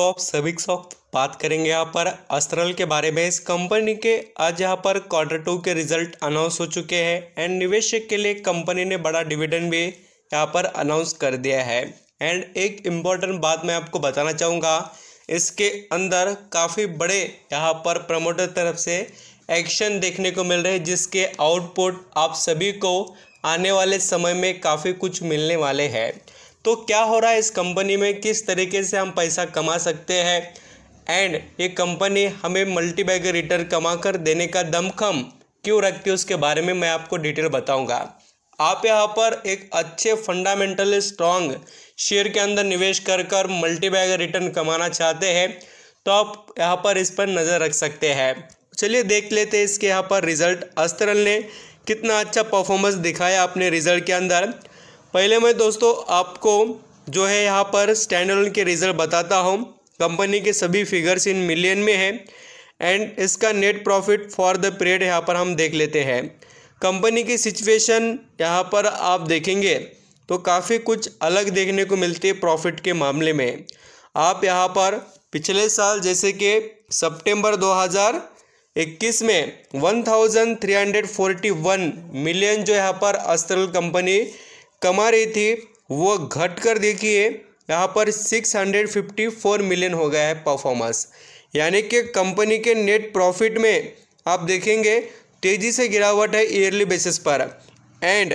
तो आप सभी वक्त बात करेंगे यहाँ पर अस्त्रल के बारे में इस कंपनी के आज यहाँ पर क्वार्टर टू के रिजल्ट अनाउंस हो चुके हैं एंड निवेशक के लिए कंपनी ने बड़ा डिविडेंड भी यहाँ पर अनाउंस कर दिया है एंड एक इम्पॉर्टेंट बात मैं आपको बताना चाहूँगा इसके अंदर काफ़ी बड़े यहाँ पर प्रमोटर तरफ से एक्शन देखने को मिल रहे हैं जिसके आउटपुट आप सभी को आने वाले समय में काफ़ी कुछ मिलने वाले हैं तो क्या हो रहा है इस कंपनी में किस तरीके से हम पैसा कमा सकते हैं एंड ये कंपनी हमें मल्टीबैगर रिटर्न कमा कर देने का दमखम क्यों रखती है उसके बारे में मैं आपको डिटेल बताऊंगा आप यहाँ पर एक अच्छे फंडामेंटल स्ट्रॉन्ग शेयर के अंदर निवेश कर कर मल्टीबैगर रिटर्न कमाना चाहते हैं तो आप यहाँ पर इस पर नज़र रख सकते हैं चलिए देख लेते हैं इसके यहाँ पर रिजल्ट अस्तरल ने कितना अच्छा परफॉर्मेंस दिखाया अपने रिजल्ट के अंदर पहले मैं दोस्तों आपको जो है यहाँ पर स्टैंडर्ड के रिज़ल्ट बताता हूँ कंपनी के सभी फिगर्स इन मिलियन में है एंड इसका net profit for the period यहाँ पर हम देख लेते हैं कंपनी की सिचुएशन यहाँ पर आप देखेंगे तो काफ़ी कुछ अलग देखने को मिलती है प्रॉफिट के मामले में आप यहाँ पर पिछले साल जैसे कि सितंबर 2021 में 1341 मिलियन जो यहाँ पर अस्त्रल कंपनी कमा रही थी वो घट कर देखिए यहाँ पर 654 मिलियन हो गया है परफॉर्मेंस यानी कि कंपनी के नेट प्रॉफिट में आप देखेंगे तेज़ी से गिरावट है ईयरली बेसिस पर एंड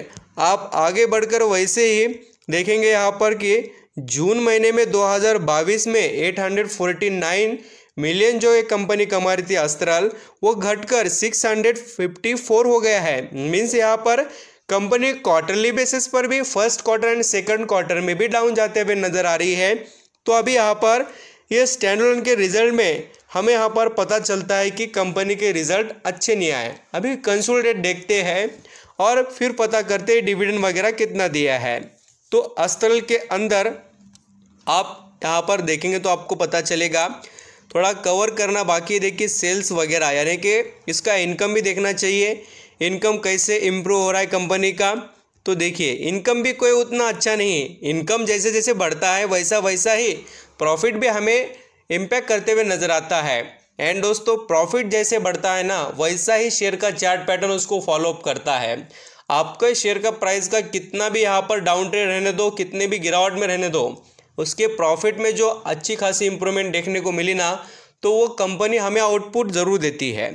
आप आगे बढ़कर वैसे ही देखेंगे यहाँ पर कि जून महीने में 2022 में 849 मिलियन जो एक कंपनी कमा रही थी अस्त्राल वो घटकर 654 हो गया है मीन्स यहाँ पर कंपनी क्वार्टरली बेसिस पर भी first quarter and second quarter में भी डाउन जाते हुए नजर आ रही है तो अभी यहाँ पर ये स्टैंड के रिजल्ट में हमें यहाँ पर पता चलता है कि कंपनी के रिजल्ट अच्छे नहीं आए अभी कंसोलिडेट देखते हैं और फिर पता करते हैं डिविडेंड वगैरह कितना दिया है तो अस्तल के अंदर आप यहाँ पर देखेंगे तो आपको पता चलेगा थोड़ा कवर करना बाकी है देखिए सेल्स वगैरह यानी कि इसका इनकम भी देखना चाहिए इनकम कैसे इम्प्रूव हो रहा है कंपनी का तो देखिए इनकम भी कोई उतना अच्छा नहीं है इनकम जैसे जैसे बढ़ता है वैसा वैसा ही प्रॉफिट भी हमें इम्पैक्ट करते हुए नज़र आता है एंड दोस्तों प्रॉफिट जैसे बढ़ता है ना वैसा ही शेयर का चार्ट पैटर्न उसको फॉलोअप करता है आपके शेयर का प्राइस का कितना भी यहाँ पर डाउन ट्रेड रहने दो कितने भी गिरावट में रहने दो उसके प्रॉफिट में जो अच्छी खासी इंप्रूवमेंट देखने को मिली ना तो वो कंपनी हमें आउटपुट ज़रूर देती है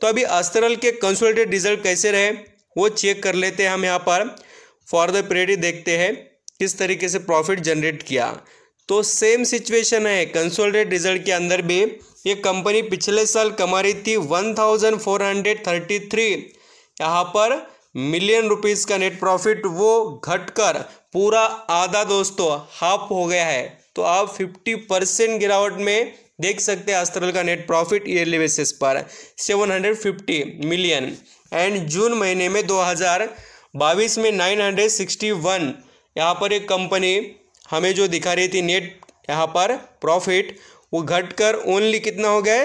तो अभी अस्तरल के कंसोल्टेड रिजल्ट कैसे रहे वो चेक कर लेते हैं हम यहाँ पर फॉर द पीरियड देखते हैं किस तरीके से प्रॉफिट जनरेट किया तो सेम सिचुएशन है कंसोल्टेड रिजल्ट के अंदर भी ये कंपनी पिछले साल कमा रही थी थ्री यहाँ पर मिलियन रुपीस का नेट प्रॉफिट वो घटकर पूरा आधा दोस्तों हाफ हो गया है तो आप 50 परसेंट गिरावट में देख सकते हैं अस्त्रल का नेट प्रॉफिट ईयरली बेसिस पर 750 मिलियन एंड जून महीने में 2022 में 961 यहाँ पर एक कंपनी हमें जो दिखा रही थी नेट यहाँ पर प्रॉफिट वो घटकर ओनली कितना हो गए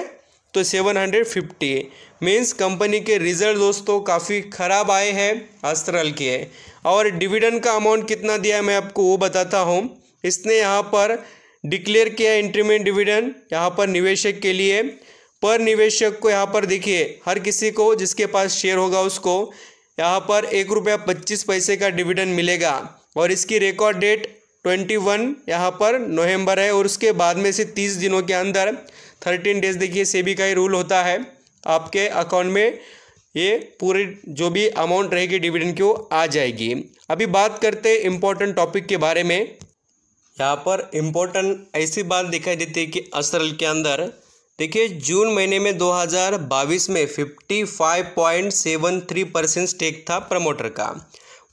तो 750 मीन्स कंपनी के रिजल्ट दोस्तों काफ़ी ख़राब आए हैं अस्त्रल के और डिविडेंड का अमाउंट कितना दिया है मैं आपको वो बताता हूँ इसने यहाँ पर डिक्लेयर किया इंट्रीमेंट डिविडेंड यहाँ पर निवेशक के लिए पर निवेशक को यहाँ पर देखिए हर किसी को जिसके पास शेयर होगा उसको यहाँ पर एक रुपया पच्चीस पैसे का डिविडेंड मिलेगा और इसकी रिकॉर्ड डेट ट्वेंटी वन यहाँ पर नवंबर है और उसके बाद में से तीस दिनों के अंदर थर्टीन डेज देखिए सेबी का ही रूल होता है आपके अकाउंट में ये पूरे जो भी अमाउंट रहेगी डिविडेंड की वो आ जाएगी अभी बात करते हैं इम्पोर्टेंट टॉपिक के बारे में यहाँ पर इम्पोर्टेंट ऐसी बात दिखाई देती है कि असरल के अंदर देखिए जून महीने में 2022 में 55.73 परसेंट स्टेक था प्रमोटर का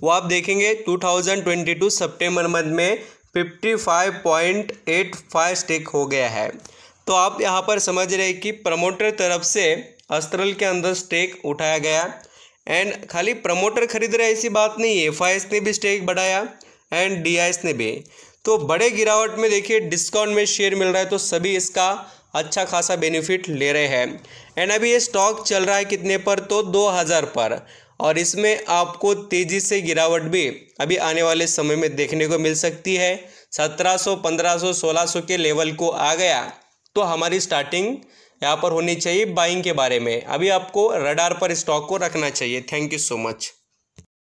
वो आप देखेंगे 2022 सितंबर मंथ में 55.85 स्टेक हो गया है तो आप यहाँ पर समझ रहे कि प्रमोटर तरफ से अस्त्रल के अंदर स्टेक उठाया गया एंड खाली प्रमोटर खरीद रहे ऐसी बात नहीं है एफ ने भी स्टेक बढ़ाया एंड डी ने भी तो बड़े गिरावट में देखिए डिस्काउंट में शेयर मिल रहा है तो सभी इसका अच्छा खासा बेनिफिट ले रहे हैं एंड अभी ये स्टॉक चल रहा है कितने पर तो 2000 पर और इसमें आपको तेज़ी से गिरावट भी अभी आने वाले समय में देखने को मिल सकती है 1700 1500 1600 के लेवल को आ गया तो हमारी स्टार्टिंग यहाँ पर होनी चाहिए बाइंग के बारे में अभी आपको रडार पर स्टॉक को रखना चाहिए थैंक यू सो मच